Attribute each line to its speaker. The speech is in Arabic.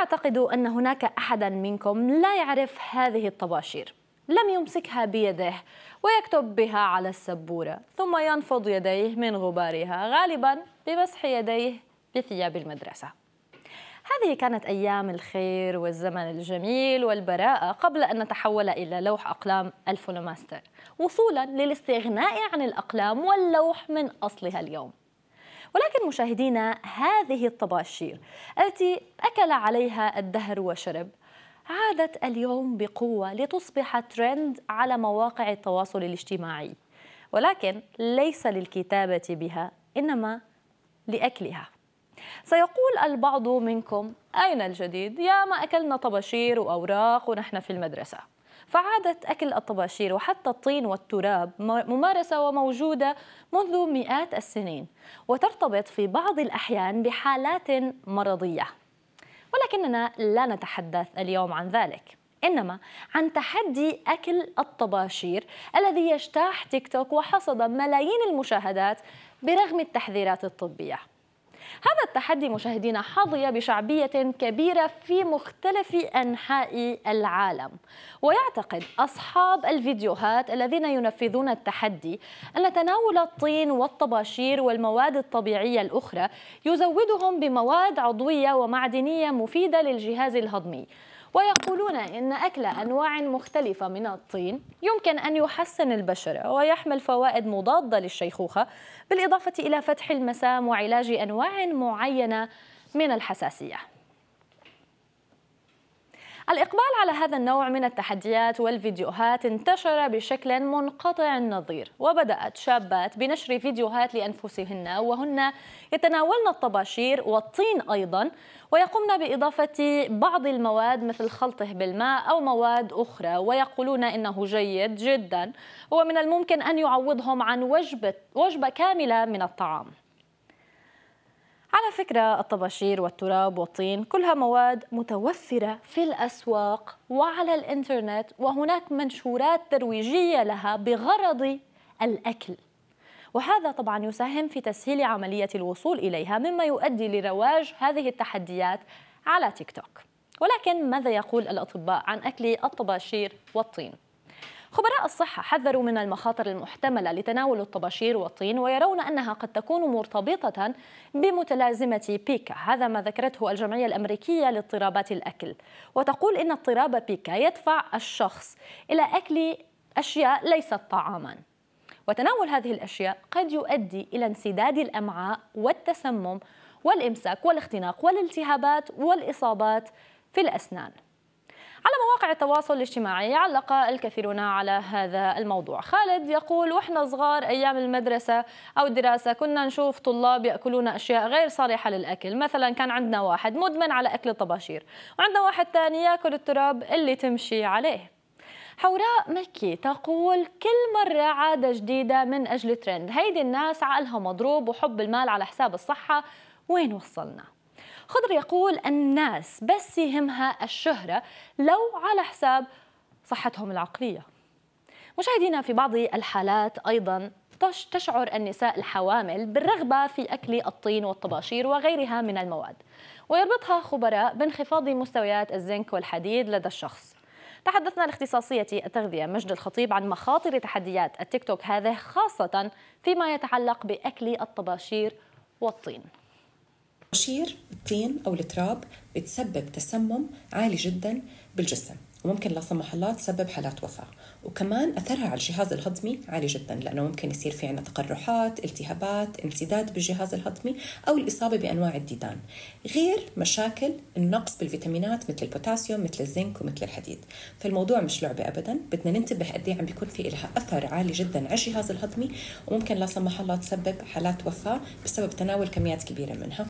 Speaker 1: أعتقد أن هناك أحدا منكم لا يعرف هذه الطباشير لم يمسكها بيده ويكتب بها على السبورة ثم ينفض يديه من غبارها غالبا بمسح يديه بثياب المدرسة هذه كانت أيام الخير والزمن الجميل والبراءة قبل أن نتحول إلى لوح أقلام الفولوماستر وصولا للاستغناء عن الأقلام واللوح من أصلها اليوم ولكن مشاهدينا هذه الطباشير التي أكل عليها الدهر وشرب عادت اليوم بقوة لتصبح ترند على مواقع التواصل الاجتماعي ولكن ليس للكتابة بها إنما لأكلها سيقول البعض منكم أين الجديد؟ يا ما أكلنا طباشير وأوراق ونحن في المدرسة فعادة أكل الطباشير وحتى الطين والتراب ممارسة وموجودة منذ مئات السنين وترتبط في بعض الأحيان بحالات مرضية ولكننا لا نتحدث اليوم عن ذلك إنما عن تحدي أكل الطباشير الذي يجتاح تيك توك وحصد ملايين المشاهدات برغم التحذيرات الطبية هذا التحدي مشاهدينا حظي بشعبية كبيرة في مختلف أنحاء العالم ويعتقد أصحاب الفيديوهات الذين ينفذون التحدي أن تناول الطين والطباشير والمواد الطبيعية الأخرى يزودهم بمواد عضوية ومعدنية مفيدة للجهاز الهضمي ويقولون إن أكل أنواع مختلفة من الطين يمكن أن يحسن البشرة ويحمل فوائد مضادة للشيخوخة بالإضافة إلى فتح المسام وعلاج أنواع معينة من الحساسية الإقبال على هذا النوع من التحديات والفيديوهات انتشر بشكل منقطع النظير وبدأت شابات بنشر فيديوهات لأنفسهن وهن يتناولن الطباشير والطين أيضا ويقومن بإضافة بعض المواد مثل خلطه بالماء أو مواد أخرى ويقولون إنه جيد جدا ومن الممكن أن يعوضهم عن وجبة, وجبة كاملة من الطعام على فكرة الطباشير والتراب والطين كلها مواد متوفرة في الأسواق وعلى الإنترنت وهناك منشورات ترويجية لها بغرض الأكل وهذا طبعا يساهم في تسهيل عملية الوصول إليها مما يؤدي لرواج هذه التحديات على تيك توك ولكن ماذا يقول الأطباء عن أكل الطباشير والطين؟ خبراء الصحة حذروا من المخاطر المحتملة لتناول الطباشير والطين ويرون أنها قد تكون مرتبطة بمتلازمة بيكا هذا ما ذكرته الجمعية الأمريكية لاضطرابات الأكل وتقول إن اضطراب بيكا يدفع الشخص إلى أكل أشياء ليست طعاماً وتناول هذه الأشياء قد يؤدي إلى انسداد الأمعاء والتسمم والإمساك والاختناق والالتهابات والإصابات في الأسنان على مواقع التواصل الاجتماعي علق الكثيرون على هذا الموضوع خالد يقول وإحنا صغار أيام المدرسة أو الدراسة كنا نشوف طلاب يأكلون أشياء غير صالحة للأكل مثلا كان عندنا واحد مدمن على أكل الطباشير وعندنا واحد ثاني يأكل التراب اللي تمشي عليه حوراء مكي تقول كل مرة عادة جديدة من أجل ترند هيدي الناس عقلها مضروب وحب المال على حساب الصحة وين وصلنا؟ خضر يقول الناس بس يهمها الشهرة لو على حساب صحتهم العقلية مشاهدينا في بعض الحالات أيضا تشعر النساء الحوامل بالرغبة في أكل الطين والطباشير وغيرها من المواد ويربطها خبراء بانخفاض مستويات الزنك والحديد لدى الشخص تحدثنا لاختصاصية التغذية مجد الخطيب عن مخاطر تحديات التيك توك هذه خاصة فيما يتعلق بأكل الطباشير والطين قشير الطين أو التراب بتسبب تسمم عالي جدا بالجسم وممكن لا سمح الله تسبب حالات وفاة وكمان أثرها على الجهاز الهضمي عالي جدا لأنه ممكن يصير في عنا تقرحات التهابات انسداد بالجهاز الهضمي أو الإصابة بأنواع الديدان غير مشاكل النقص بالفيتامينات مثل البوتاسيوم مثل الزنك ومثل الحديد فالموضوع مش لعبة أبدا بدنا ننتبه قد إيه عم بيكون في إلها أثر عالي جدا على الجهاز الهضمي وممكن لا سمح الله تسبب حالات وفاة بسبب تناول كميات كبيرة منها